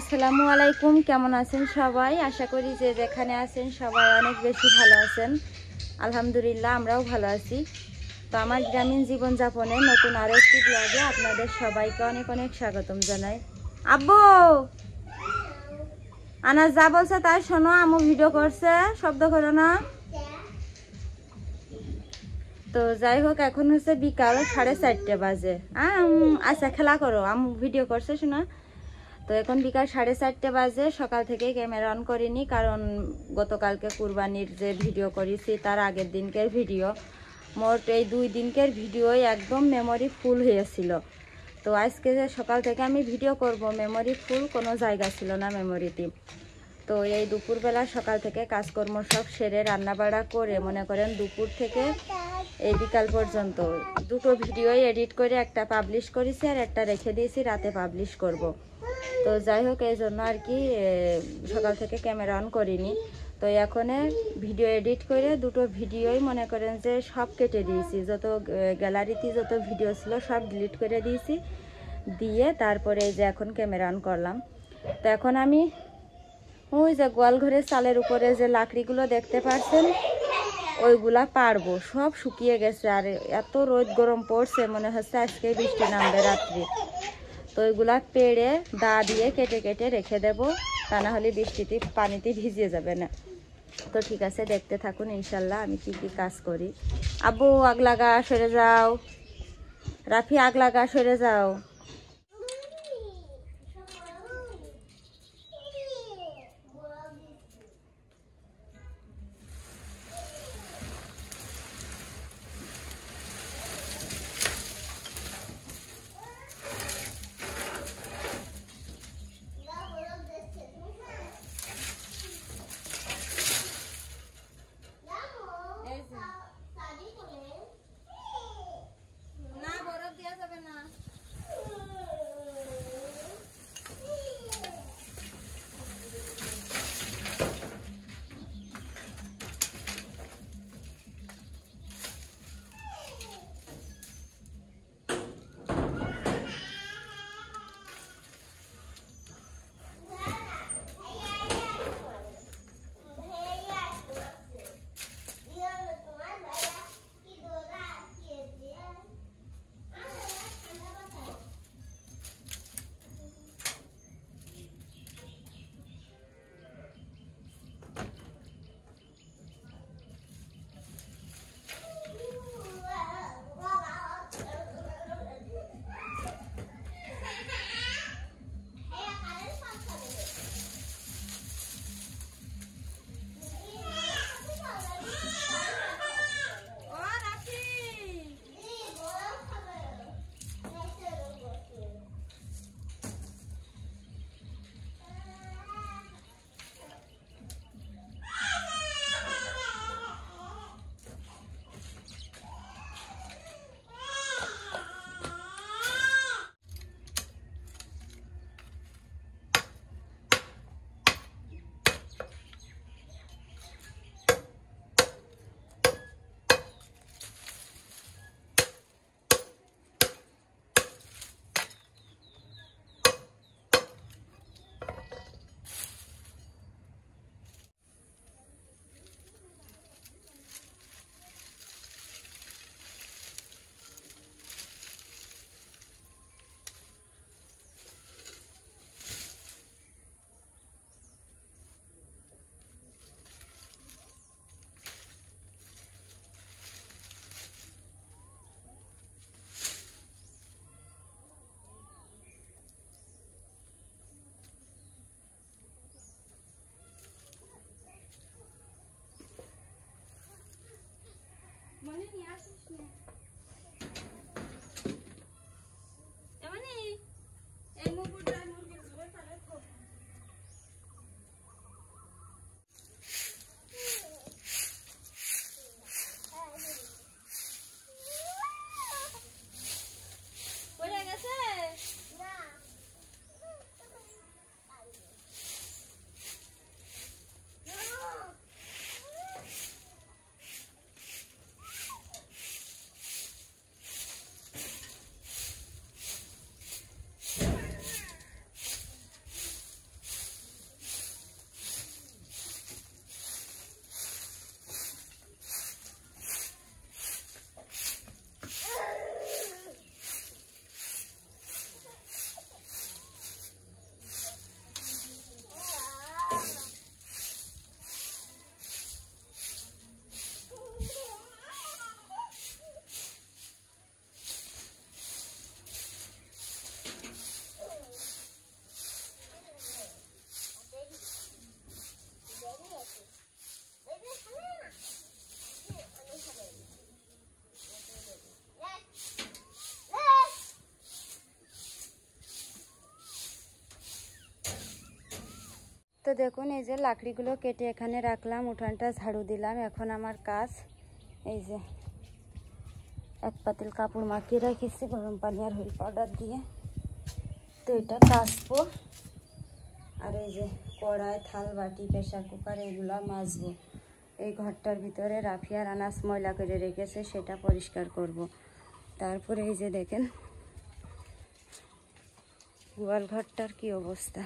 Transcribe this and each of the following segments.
আসসালামু আলাইকুম কেমন আছেন সবাই আশা করি যে যেখানে আছেন সবাই অনেক বেশি ভালো আছেন আলহামদুলিল্লাহ আমরাও ভালো আছি তো আমার গ্রামীণ জীবনযাপনে নতুন আরও একটি ব্লগে আপনাদের সবাইকে অনেক অনেক স্বাগতম জানাই আব্বু আনার যা বলছে তাই শোনো আমি ভিডিও করছে শব্দ করো না তো যাই হোক এখন হচ্ছে বিকাল সাড়ে চারটে বাজে আচ্ছা খেলা করো আমি ভিডিও করছে শোনা তো এখন বিকাল সাড়ে চারটে বাজে সকাল থেকে ক্যামেরা অন করিনি কারণ গতকালকে কুরবানির যে ভিডিও করেছি তার আগের দিনকের ভিডিও মোট এই দুই দিনকের ভিডিওই একদম মেমোরি ফুল হয়েছিল তো আজকে যে সকাল থেকে আমি ভিডিও করব মেমোরি ফুল কোনো জায়গা ছিল না মেমোরিতে তো এই দুপুরবেলা সকাল থেকে কাজকর্ম সব সেরে রান্নাবাড়া করে মনে করেন দুপুর থেকে এই বিকাল পর্যন্ত দুটো ভিডিওই এডিট করে একটা পাবলিশ করেছি আর একটা রেখে দিয়েছি রাতে পাবলিশ করব। তো যাই হোক এই জন্য আর কি সকাল থেকে ক্যামেরা অন করিনি তো এখনে ভিডিও এডিট করে দুটো ভিডিওই মনে করেন যে সব কেটে দিয়েছি যত গ্যালারিতে যত ভিডিও ছিল সব ডিলিট করে দিয়েছি দিয়ে তারপরে এই যে এখন ক্যামেরা অন করলাম তো এখন আমি ওই যে গোয়ালঘরের চালের উপরে যে লাকড়িগুলো দেখতে পাচ্ছেন ওইগুলা পারবো সব শুকিয়ে গেছে আর এত রোদ গরম পড়ছে মনে হচ্ছে আজকে বৃষ্টি নামবে রাত্রি তো ওইগুলা পেড়ে দা দিয়ে কেটে কেটে রেখে দেব তা না হলে বৃষ্টিতে পানিতে ভিজিয়ে যাবে না তো ঠিক আছে দেখতে থাকুন ইনশাল্লাহ আমি কি কি কাজ করি আগলা আগলাগা সরে যাও রাফি আগলাগা সরে যাও তো দেখুন এই যে লাকড়িগুলো কেটে এখানে রাখলাম উঠানটা ঝাড়ু দিলাম এখন আমার কাজ এই যে এক পাতিল কাপড় মাখিয়ে রাখিছি গরম পানি আর হুইল পাউডার দিয়ে তো এটা কাচবো আর এই যে কড়াই থাল বাটি প্রেশার কুকার এগুলো মাজবো এই ঘরটার ভিতরে রাফিয়ার আনাজ ময়লা করে রেখেছে সেটা পরিষ্কার করব। তারপরে এই যে দেখেন গোয়াল ঘরটার কি অবস্থা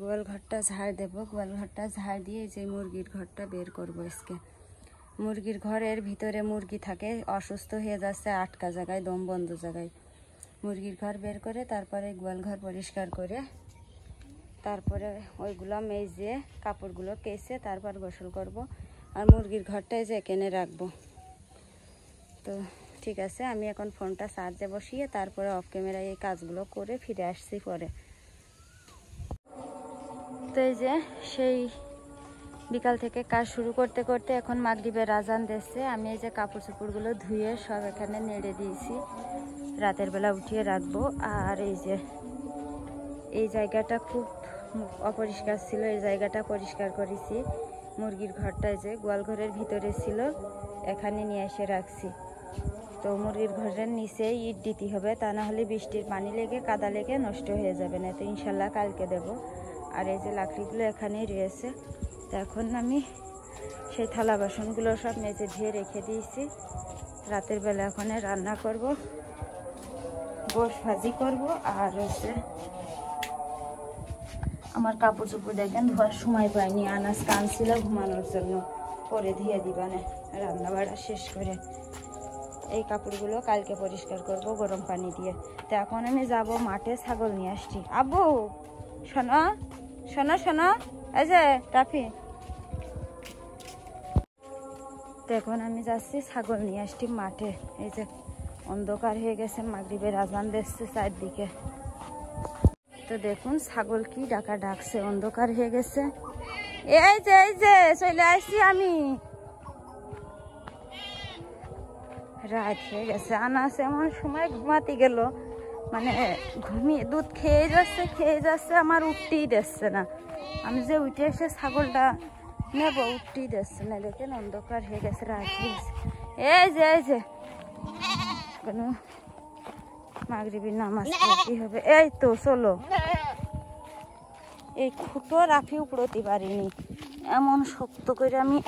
গোয়াল ঘরটা ঝাড় দেব গোয়াল ঘরটা ঝাড় দিয়ে যে মুরগির ঘরটা বের করব আজকে মুরগির ঘরের ভিতরে মুরগি থাকে অসুস্থ হয়ে যাচ্ছে আটকা জায়গায় দম বন্ধ জায়গায় মুরগির ঘর বের করে তারপরে গোয়াল ঘর পরিষ্কার করে তারপরে ওইগুলো মেজে কাপড়গুলো কেচে তারপর গোসল করব আর মুরগির ঘরটাই যে কেনে রাখবো তো ঠিক আছে আমি এখন ফোনটা চার্জে বসিয়ে তারপরে অফ ক্যামেরায় এই কাজগুলো করে ফিরে আসছি পরে তো এই যে সেই বিকাল থেকে কাজ শুরু করতে করতে এখন মাগরীবের রাজান দেখছে আমি এই যে কাপড় চোপড়গুলো ধুয়ে সব এখানে নেড়ে দিয়েছি রাতের বেলা উঠিয়ে রাখবো আর এই যে এই জায়গাটা খুব অপরিষ্কার ছিল এই জায়গাটা পরিষ্কার করেছি মুরগির ঘরটা যে গোয়ালঘরের ভিতরে ছিল এখানে নিয়ে এসে রাখছি তো মুরগির ঘরের নিচে ইট দিতে হবে তা না হলে বৃষ্টির পানি লেগে কাদা লেগে নষ্ট হয়ে যাবে না তো ইনশাল্লাহ কালকে দেবো আর এই যে লাকড়িগুলো এখানেই রয়েছে তো এখন আমি সেই থালা বাসনগুলো সব মেজে ধুয়ে রেখে দিয়েছি রাতের বেলা এখানে রান্না করব গোস ভাজি করব আর হচ্ছে আমার কাপড় চোপড় দেখেন ধোয়ার সময় পাইনি আনাজ কানছিল ঘুমানোর জন্য পরে ধুয়ে দিবানে রান্না বাড়া শেষ করে এই কাপড়গুলো কালকে পরিষ্কার করব গরম পানি দিয়ে তো এখন আমি যাব মাঠে ছাগল নিয়ে আসছি আবু শোনো শোনো শোনো এই যে রাফি দেখুন আমি যাচ্ছি ছাগল নিয়ে আসছি মাঠে এই যে অন্ধকার হয়ে গেছে মাগরীবের আজান দেখছে চারদিকে তো দেখুন ছাগল কি ডাকা ডাকছে অন্ধকার হয়ে গেছে এই যে এই যে চলে আসছি আমি রাত হয়ে গেছে আনাস এমন সময় ঘুমাতে গেল মানে ঘুমিয়ে দুধ খেয়ে যাচ্ছে খেয়ে যাচ্ছে আমার উঠতেই দিচ্ছে না আমি যে উঠে এসে ছাগলটা নেব উঠতেই দিচ্ছে না দেখেন অন্ধকার হয়ে গেছে রাজি এই যে এই যে কোনো মাগরিবি নামাজ কি হবে এই তো চলো এই খুঁটো রাফি উপড়তে পারিনি এমন শক্ত করে আমি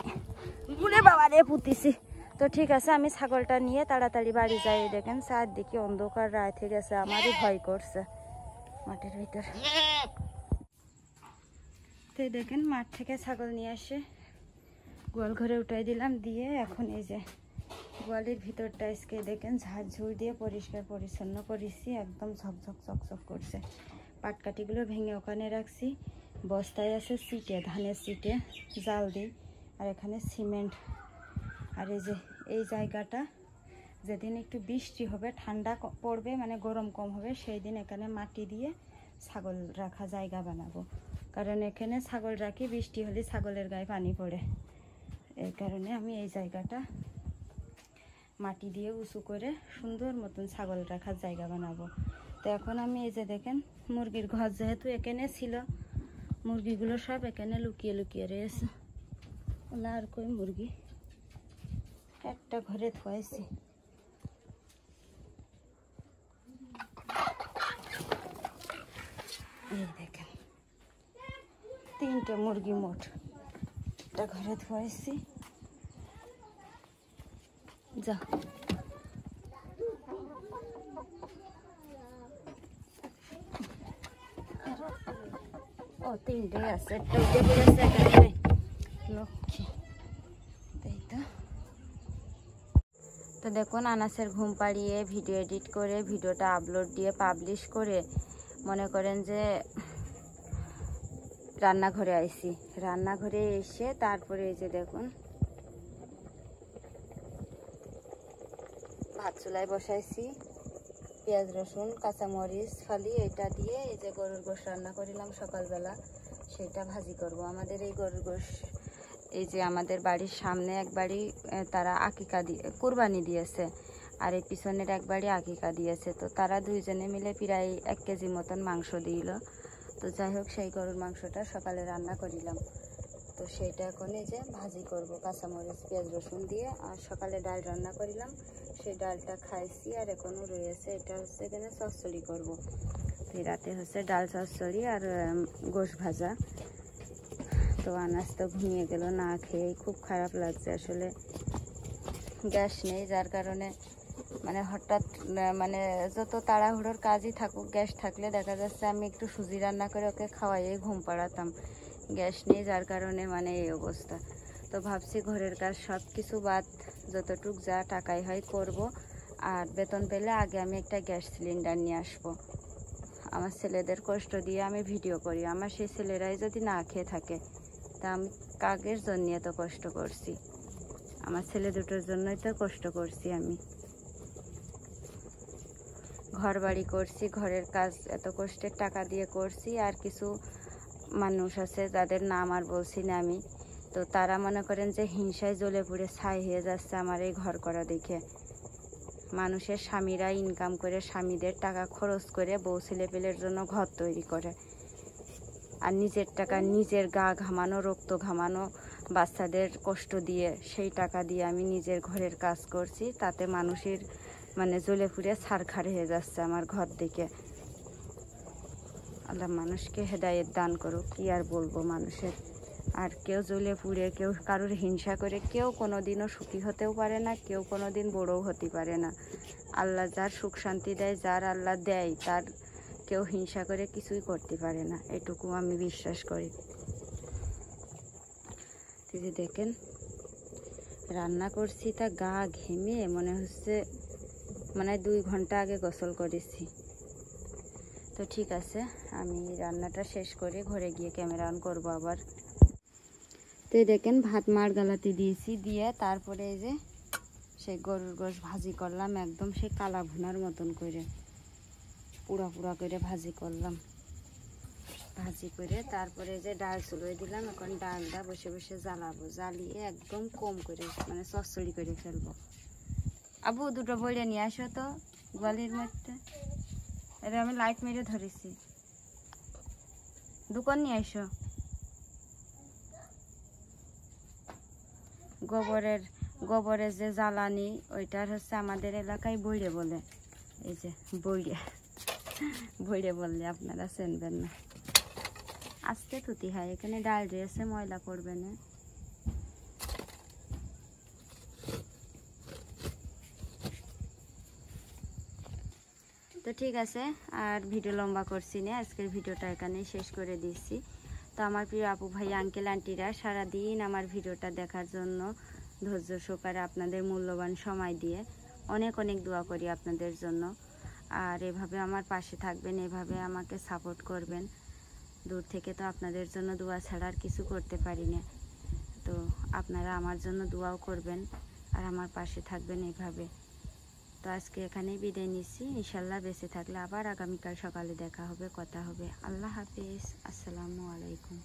ঘুরে বাবারে পুতিছি তো ঠিক আছে আমি ছাগলটা নিয়ে তাড়াতাড়ি বাড়ি যাই দেখেন চারদিকে অন্ধকার রায় থেকে গেছে আমারই ভয় করছে মাঠের ভিতর তো দেখেন মাঠ থেকে ছাগল নিয়ে আসে গোয়াল ঘরে উঠাই দিলাম দিয়ে এখন এই যে গোয়ালের ভিতরটা আজকে দেখেন ঝাড় ঝুড় দিয়ে পরিষ্কার পরিচ্ছন্ন করেছি একদম ঝকঝক চকচক করছে পাটকাঠিগুলো ভেঙে ওখানে রাখছি বস্তায় আছে সিটে ধানের সিটে জাল দিই আর এখানে সিমেন্ট আর এই যে এই জায়গাটা যেদিন একটু বৃষ্টি হবে ঠান্ডা পড়বে মানে গরম কম হবে সেই দিন এখানে মাটি দিয়ে ছাগল রাখা জায়গা বানাবো কারণ এখানে ছাগল রাখি বৃষ্টি হলে ছাগলের গায়ে পানি পড়ে এই কারণে আমি এই জায়গাটা মাটি দিয়ে উঁচু করে সুন্দর মতন ছাগল রাখার জায়গা বানাবো তো এখন আমি এই যে দেখেন মুরগির ঘর যেহেতু এখানে ছিল মুরগিগুলো সব এখানে লুকিয়ে লুকিয়ে রয়েছে ওনার আর কই মুরগি একটা ঘরে থয়েছে এই দেখেন তিনটে মুরগি মোট একটা ঘরে ধরেছি যা ও তিনটে আছে একটা তো দেখুন আনাসের ঘুম পাড়িয়ে ভিডিও এডিট করে ভিডিওটা আপলোড দিয়ে পাবলিশ করে মনে করেন যে রান্নাঘরে আইসি রান্নাঘরে এসে তারপরে এই যে দেখুন ভাত চুলায় বসাইছি পেঁয়াজ রসুন কাঁচামরিচ ফালি এটা দিয়ে এই যে গরুর গোশ রান্না করিলাম সকালবেলা সেটা ভাজি করব আমাদের এই গরুর গোশ এই যে আমাদের বাড়ির সামনে এক বাড়ি তারা আকিকা দিয়ে কোরবানি দিয়েছে আর এই পিছনের এক বাড়ি আকিকা দিয়েছে তো তারা দুইজনে মিলে প্রায় এক কেজি মতন মাংস দিল তো যাই হোক সেই গরুর মাংসটা সকালে রান্না করিলাম তো সেটা এখন এই যে ভাজি করব কাঁচামরিচ পেঁয়াজ রসুন দিয়ে আর সকালে ডাল রান্না করিলাম সেই ডালটা খাইছি আর এখনও রয়েছে এটা হচ্ছে এখানে চচ্চড়ি করবো রাতে হচ্ছে ডাল চচ্চড়ি আর গোশ ভাজা তো আনাজ তো ঘুমিয়ে গেল না খেয়েই খুব খারাপ লাগছে আসলে গ্যাস নেই যার কারণে মানে হঠাৎ মানে যত তাড়াহুড়োর কাজই থাকুক গ্যাস থাকলে দেখা যাচ্ছে আমি একটু সুজি রান্না করে ওকে খাওয়াইয়ে ঘুম পাড়াতাম গ্যাস নেই যার কারণে মানে এই অবস্থা তো ভাবছি ঘরের কাজ সব কিছু বাদ যতটুক যা টাকাই হয় করব আর বেতন পেলে আগে আমি একটা গ্যাস সিলিন্ডার নিয়ে আসবো আমার ছেলেদের কষ্ট দিয়ে আমি ভিডিও করি আমার সেই ছেলেরাই যদি না খেয়ে থাকে তা আমি কাকের জন্য এত কষ্ট করছি আমার ছেলে দুটোর জন্যই তো কষ্ট করছি আমি ঘর বাড়ি করছি ঘরের কাজ এত কষ্টের টাকা দিয়ে করছি আর কিছু মানুষ আছে যাদের নাম আর বলছি না আমি তো তারা মনে করেন যে হিংসায় জ্বলে পুড়ে ছাই হয়ে যাচ্ছে আমার এই ঘর করা দেখে মানুষের স্বামীরা ইনকাম করে স্বামীদের টাকা খরচ করে বউ পেলের জন্য ঘর তৈরি করে আর নিজের টাকা নিজের গা ঘামানো রক্ত ঘামানো বাচ্চাদের কষ্ট দিয়ে সেই টাকা দিয়ে আমি নিজের ঘরের কাজ করছি তাতে মানুষের মানে জ্বলে পুড়ে সারখার হয়ে যাচ্ছে আমার ঘর দিকে আল্লাহ মানুষকে হেদায়েত দান করুক কি আর বলবো মানুষের আর কেউ জ্বলে পুড়ে কেউ কারোর হিংসা করে কেউ কোনো দিনও সুখী হতেও পারে না কেউ কোনো দিন বড়ও হতে পারে না আল্লাহ যার সুখ শান্তি দেয় যার আল্লাহ দেয় তার কেউ হিংসা করে কিছুই করতে পারে না এটুকু আমি বিশ্বাস করি দিদি দেখেন রান্না করছি তা গা ঘেমে মনে হচ্ছে মানে দুই ঘন্টা আগে গোসল করেছি তো ঠিক আছে আমি রান্নাটা শেষ করে ঘরে গিয়ে ক্যামেরা অন করবো আবার তো দেখেন ভাত মার গালাতে দিয়েছি দিয়ে তারপরে এই যে সেই গরুর গোশ ভাজি করলাম একদম সেই কালা ভুনার মতন করে পুরা পুরা করে ভাজি করলাম ভাজি করে তারপরে যে ডাল চুলোয় দিলাম এখন ডালটা বসে বসে জ্বালাবো জ্বালিয়ে একদম কম করে মানে চচ্চড়ি করে ফেলবো আবু দুটো বইটা নিয়ে আসো তো গোয়ালির মধ্যে এটা আমি লাইট মেরে ধরেছি দোকান নিয়ে আসো গোবরের গোবরের যে জ্বালানি ওইটার হচ্ছে আমাদের এলাকায় বইরে বলে এই যে বইরে ভরে বললে আপনারা চেনবেন না আজকে থুতি হয় এখানে ডাল ড্রেসে ময়লা পড়বে না তো ঠিক আছে আর ভিডিও লম্বা করছি না আজকের ভিডিওটা এখানে শেষ করে দিচ্ছি তো আমার প্রিয় আপু ভাই আঙ্কেল আন্টিরা সারাদিন আমার ভিডিওটা দেখার জন্য ধৈর্য সহকারে আপনাদের মূল্যবান সময় দিয়ে অনেক অনেক দোয়া করি আপনাদের জন্য আর এভাবে আমার পাশে থাকবেন এভাবে আমাকে সাপোর্ট করবেন দূর থেকে তো আপনাদের জন্য দোয়া ছাড়া আর কিছু করতে পারি না তো আপনারা আমার জন্য দোয়াও করবেন আর আমার পাশে থাকবেন এভাবে তো আজকে এখানেই বিদায় নিচ্ছি ইনশাল্লাহ বেঁচে থাকলে আবার আগামীকাল সকালে দেখা হবে কথা হবে আল্লাহ হাফিজ আসসালামু আলাইকুম